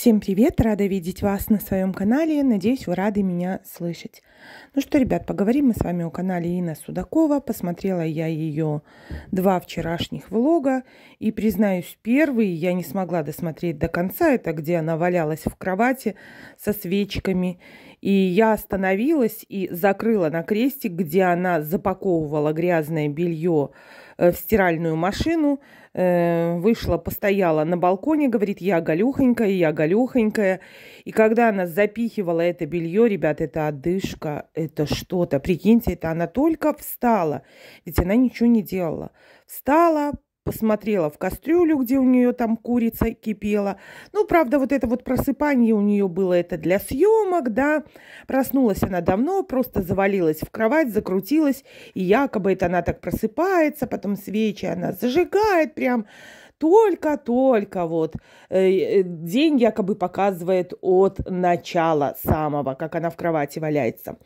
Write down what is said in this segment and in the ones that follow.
Всем привет! Рада видеть вас на своем канале. Надеюсь, вы рады меня слышать. Ну что, ребят, поговорим мы с вами о канале Инна Судакова. Посмотрела я ее два вчерашних влога. И, признаюсь, первый я не смогла досмотреть до конца. Это где она валялась в кровати со свечками и я остановилась и закрыла на крестик, где она запаковывала грязное белье э, в стиральную машину, э, вышла, постояла на балконе, говорит, я голюхонькая, я голюхонькая. И когда она запихивала это белье, ребят, это одышка, это что-то. Прикиньте, это она только встала, ведь она ничего не делала. Встала, посмотрела в кастрюлю, где у нее там курица кипела. Ну, правда, вот это вот просыпание у нее было это для съемок, да. Проснулась она давно, просто завалилась в кровать, закрутилась, и якобы это она так просыпается, потом свечи она зажигает прям только-только вот э, э, день якобы показывает от начала самого, как она в кровати валяется.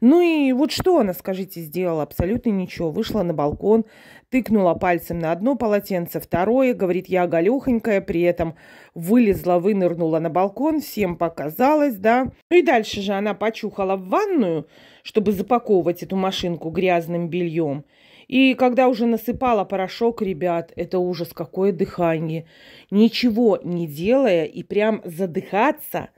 Ну и вот что она, скажите, сделала? Абсолютно ничего. Вышла на балкон, тыкнула пальцем на одно полотенце, второе, говорит, я голюхонькая, при этом вылезла, вынырнула на балкон, всем показалось, да. Ну и дальше же она почухала в ванную, чтобы запаковывать эту машинку грязным бельем. И когда уже насыпала порошок, ребят, это ужас, какое дыхание. Ничего не делая и прям задыхаться,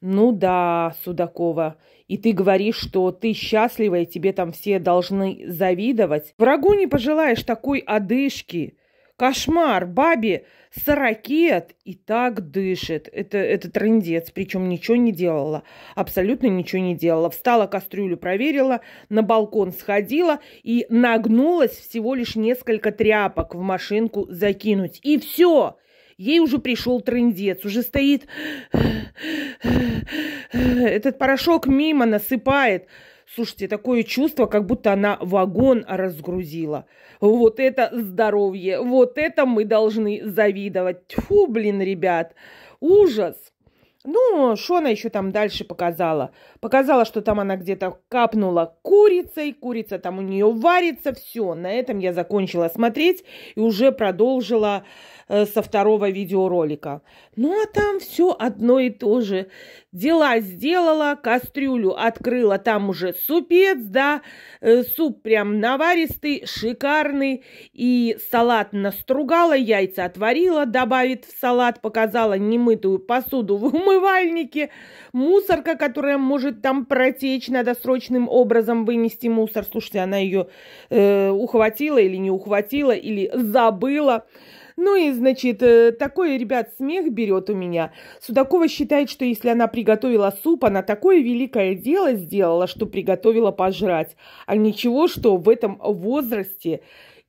ну да, Судакова. И ты говоришь, что ты счастлива, и тебе там все должны завидовать. Врагу не пожелаешь такой одышки. Кошмар, бабе 40 и так дышит. Это, это трендец, причем ничего не делала. Абсолютно ничего не делала. Встала, кастрюлю проверила, на балкон сходила и нагнулась всего лишь несколько тряпок в машинку закинуть. И все! Ей уже пришел трендец, уже стоит... Этот порошок мимо насыпает. Слушайте, такое чувство, как будто она вагон разгрузила. Вот это здоровье, вот это мы должны завидовать. Тьфу, блин, ребят, ужас. Ну, что она еще там дальше показала? Показала, что там она где-то капнула курицей, курица там у нее варится, все. На этом я закончила смотреть и уже продолжила э, со второго видеоролика. Ну, а там все одно и то же. Дела сделала, кастрюлю открыла, там уже супец, да, э, суп прям наваристый, шикарный, и салат настругала, яйца отварила, добавит в салат, показала немытую посуду в умывальнике, мусорка, которая может там протечь, надо срочным образом вынести мусор, слушайте, она ее э, ухватила или не ухватила, или забыла, ну и, значит, э, такой, ребят, смех берет у меня. Судакова считает, что если она приготовила суп, она такое великое дело сделала, что приготовила пожрать. А ничего, что в этом возрасте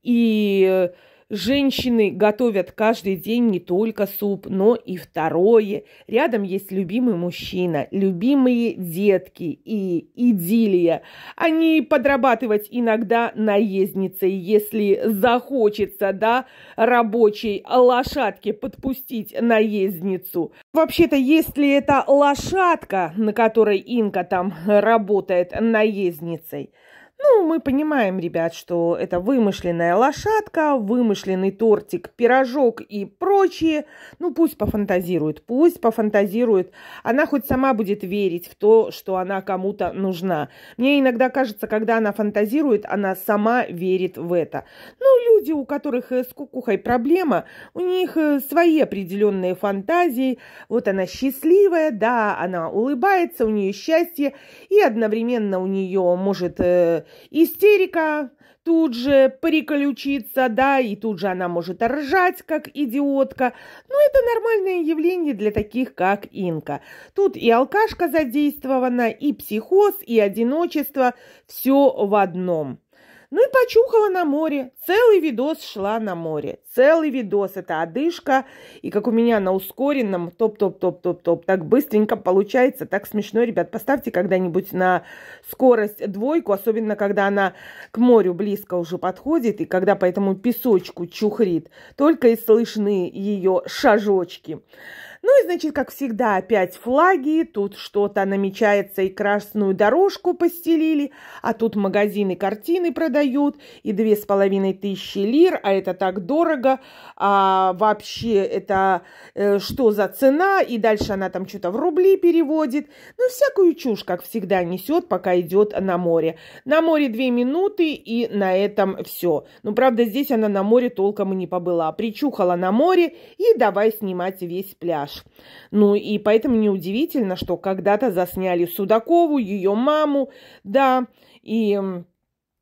и э, Женщины готовят каждый день не только суп, но и второе. Рядом есть любимый мужчина, любимые детки и идиллия. Они подрабатывать иногда наездницей, если захочется, да, рабочей лошадке подпустить наездницу. Вообще-то, если это лошадка, на которой Инка там работает наездницей – ну, мы понимаем, ребят, что это вымышленная лошадка, вымышленный тортик, пирожок и прочее прочее. Ну, пусть пофантазирует, пусть пофантазирует. Она хоть сама будет верить в то, что она кому-то нужна. Мне иногда кажется, когда она фантазирует, она сама верит в это. Ну, люди, у которых э, с кукухой проблема, у них э, свои определенные фантазии. Вот она счастливая, да, она улыбается, у нее счастье, и одновременно у нее может э, истерика, тут же приколючиться, да, и тут же она может ржать, как идиотка. Но это нормальное явление для таких, как Инка. Тут и алкашка задействована, и психоз, и одиночество, все в одном. Ну и почухала на море. Целый видос шла на море целый видос, это одышка, и как у меня на ускоренном, топ-топ-топ-топ-топ, так быстренько получается, так смешно, ребят, поставьте когда-нибудь на скорость двойку, особенно когда она к морю близко уже подходит, и когда по этому песочку чухрит, только и слышны ее шажочки. Ну и, значит, как всегда, опять флаги, тут что-то намечается, и красную дорожку постелили, а тут магазины картины продают, и две с половиной тысячи лир, а это так дорого, много, а вообще это э, что за цена, и дальше она там что-то в рубли переводит. Ну, всякую чушь, как всегда, несет, пока идет на море. На море две минуты, и на этом все. Ну, правда, здесь она на море толком и не побыла. Причухала на море, и давай снимать весь пляж. Ну, и поэтому неудивительно, что когда-то засняли Судакову, ее маму, да, и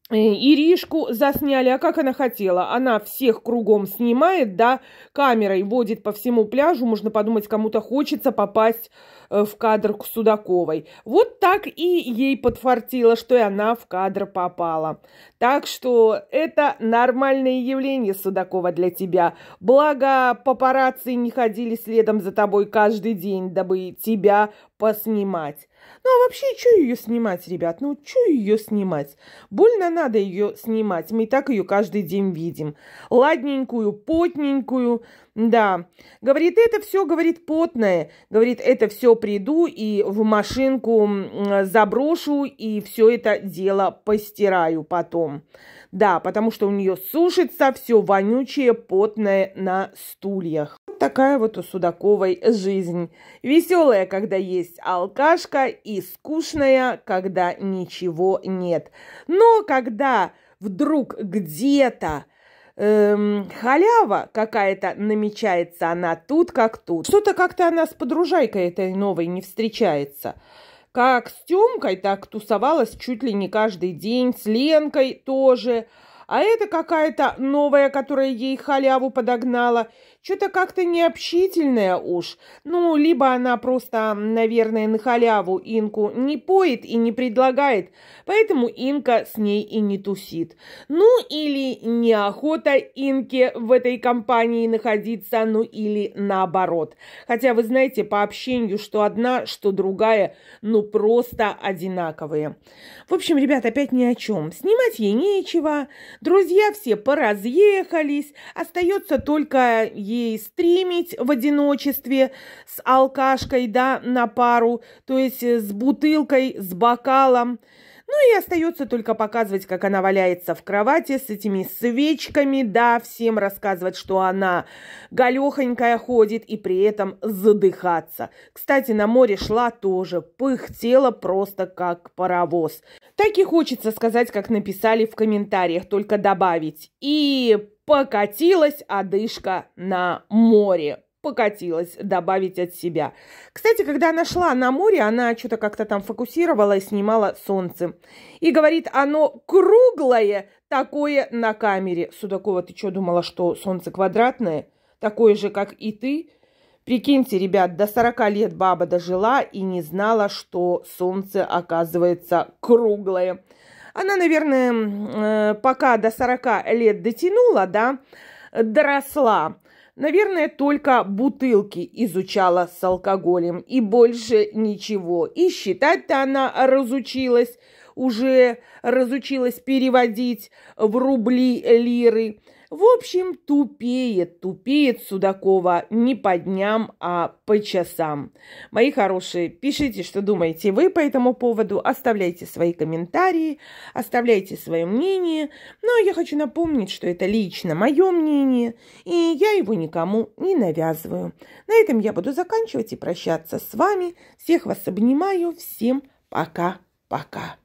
Э, Иришку засняли, а как она хотела? Она всех кругом снимает, да, камерой водит по всему пляжу. Можно подумать, кому-то хочется попасть э, в кадр к Судаковой. Вот так и ей подфартило, что и она в кадр попала. Так что это нормальное явление, Судакова, для тебя. Благо, папарацци не ходили следом за тобой каждый день, дабы тебя поснимать. Ну а вообще, что ее снимать, ребят? Ну, что ее снимать? Больно надо ее снимать. Мы и так ее каждый день видим. Ладненькую, потненькую. Да. Говорит, это все, говорит, потное. Говорит, это все приду и в машинку заброшу, и все это дело постираю потом. Да, потому что у нее сушится все вонючее, потное на стульях такая вот у Судаковой жизнь. Веселая, когда есть алкашка, и скучная, когда ничего нет. Но когда вдруг где-то эм, халява какая-то намечается, она тут как тут. Что-то как-то она с подружайкой этой новой не встречается. Как с Тёмкой, так тусовалась чуть ли не каждый день, с Ленкой тоже. А это какая-то новая, которая ей халяву подогнала. Что-то как-то необщительная уж. Ну, либо она просто, наверное, на халяву Инку не поет и не предлагает, поэтому Инка с ней и не тусит. Ну, или неохота Инке в этой компании находиться, ну, или наоборот. Хотя, вы знаете, по общению, что одна, что другая, ну, просто одинаковые. В общем, ребят, опять ни о чем. Снимать ей нечего, друзья все поразъехались, остается только ей ей стримить в одиночестве с алкашкой, да, на пару, то есть э, с бутылкой, с бокалом. Ну и остается только показывать, как она валяется в кровати с этими свечками, да, всем рассказывать, что она галехонькая ходит и при этом задыхаться. Кстати, на море шла тоже, пыхтела просто как паровоз. Так и хочется сказать, как написали в комментариях, только добавить. И покатилась одышка на море покатилась, добавить от себя. Кстати, когда она шла на море, она что-то как-то там фокусировала и снимала солнце. И говорит, оно круглое такое на камере. Судакова, ты что думала, что солнце квадратное? Такое же, как и ты? Прикиньте, ребят, до 40 лет баба дожила и не знала, что солнце оказывается круглое. Она, наверное, э, пока до 40 лет дотянула, да, доросла. Наверное, только бутылки изучала с алкоголем и больше ничего. И считать-то она разучилась, уже разучилась переводить в рубли лиры. В общем, тупеет, тупеет Судакова не по дням, а по часам. Мои хорошие, пишите, что думаете вы по этому поводу, оставляйте свои комментарии, оставляйте свое мнение. Но я хочу напомнить, что это лично мое мнение, и я его никому не навязываю. На этом я буду заканчивать и прощаться с вами. Всех вас обнимаю, всем пока-пока.